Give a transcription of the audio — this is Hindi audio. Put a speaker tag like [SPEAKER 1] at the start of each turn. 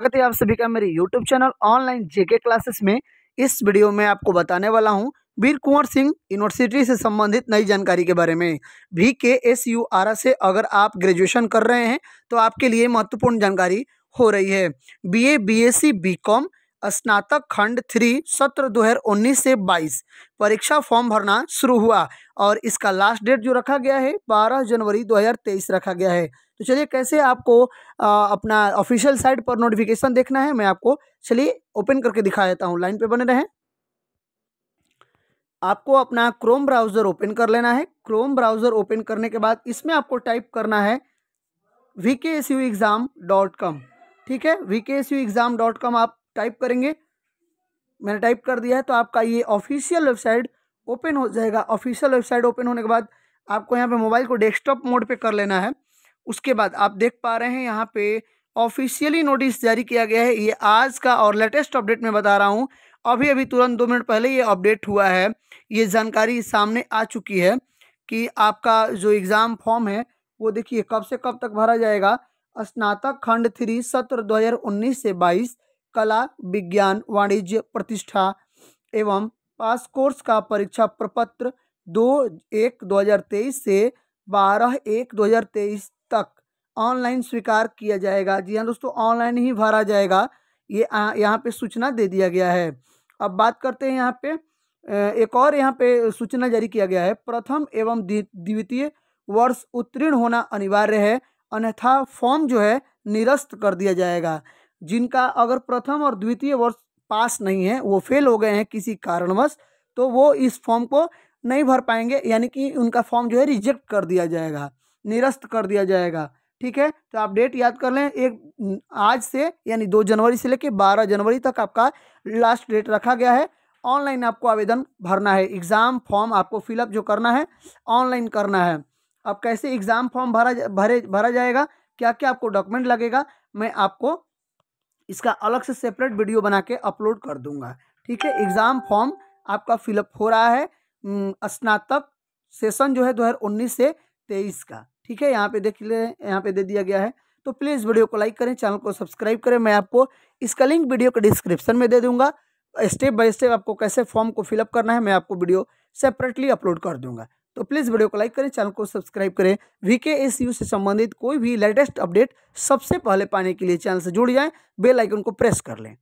[SPEAKER 1] स्वागत है आप सभी का मेरे YouTube channel online JK classes में इस वीडियो में आपको बताने वाला हूं वीर कुंवर सिंह यूनिवर्सिटी से संबंधित नई जानकारी के बारे में भी के एस यू आर से अगर आप ग्रेजुएशन कर रहे हैं तो आपके लिए महत्वपूर्ण जानकारी हो रही है B A B S C B com स्नातक खंड थ्री सत्र दो हजार उन्नीस से बाईस परीक्षा फॉर्म भरना शुरू हुआ और इसका लास्ट डेट जो रखा गया है बारह जनवरी दो हजार तेईस रखा गया है तो चलिए कैसे आपको आ, अपना ऑफिशियल साइट पर नोटिफिकेशन देखना है मैं आपको चलिए ओपन करके दिखा देता हूँ लाइन पे बने रहें आपको अपना क्रोम ब्राउज़र ओपन कर लेना है क्रोम ब्राउज़र ओपन करने के बाद इसमें आपको टाइप करना है V K S U exam dot com ठीक है V K S U exam dot com आप टाइप करेंगे मैंने टाइप कर दिया है तो आपका ये ऑफिशियल वेबसाइट ओपन हो जाएगा ऑफिशियल वेबसाइट ओपन होने के बाद आपको यहाँ पे मोबाइल को डेस्कटॉप मोड पे कर लेना है उसके बाद आप देख पा रहे हैं यहाँ पे ऑफिशियली नोटिस जारी किया गया है ये आज का और लेटेस्ट अपडेट में बता रहा हूँ अभी अभी तुरंत दो मिनट पहले ये अपडेट हुआ है ये जानकारी सामने आ चुकी है कि आपका जो एग्ज़ाम फॉर्म है वो देखिए कब से कब तक भरा जाएगा स्नातक खंड थ्री सत्र दो से बाईस कला विज्ञान वाणिज्य प्रतिष्ठा एवं पास कोर्स का परीक्षा प्रपत्र दो एक दो हज़ार तेईस से बारह एक दो हज़ार तेईस तक ऑनलाइन स्वीकार किया जाएगा जी हाँ दोस्तों ऑनलाइन ही भरा जाएगा ये यह यहाँ पे सूचना दे दिया गया है अब बात करते हैं यहाँ पे एक और यहाँ पे सूचना जारी किया गया है प्रथम एवं द्वितीय वर्ष उत्तीर्ण होना अनिवार्य है अन्यथा फॉर्म जो है निरस्त कर दिया जाएगा जिनका अगर प्रथम और द्वितीय वर्ष पास नहीं है वो फेल हो गए हैं किसी कारणवश तो वो इस फॉर्म को नहीं भर पाएंगे यानी कि उनका फॉर्म जो है रिजेक्ट कर दिया जाएगा निरस्त कर दिया जाएगा ठीक है तो आप डेट याद कर लें एक आज से यानी दो जनवरी से लेकर बारह जनवरी तक आपका लास्ट डेट रखा गया है ऑनलाइन आपको आवेदन भरना है एग्ज़ाम फॉर्म आपको फिलअप जो करना है ऑनलाइन करना है अब कैसे एग्ज़ाम फॉर्म भरा भरे भरा जाएगा क्या क्या आपको डॉक्यूमेंट लगेगा मैं आपको इसका अलग से सेपरेट वीडियो बना के अपलोड कर दूंगा ठीक है एग्ज़ाम फॉर्म आपका फिलअप हो रहा है स्नातक सेशन जो है दो से तेईस का ठीक है यहाँ पे देख ले यहाँ पे दे दिया गया है तो प्लीज़ वीडियो को लाइक करें चैनल को सब्सक्राइब करें मैं आपको इसका लिंक वीडियो के डिस्क्रिप्शन में दे दूंगा स्टेप बाय स्टेप आपको कैसे फॉर्म को फिलअप करना है मैं आपको वीडियो सेपरेटली अपलोड कर दूंगा तो प्लीज़ वीडियो को लाइक करें चैनल को सब्सक्राइब करें वीके एस यू से संबंधित कोई भी लेटेस्ट अपडेट सबसे पहले पाने के लिए चैनल से जुड़ जाएं बेल आइकन को प्रेस कर लें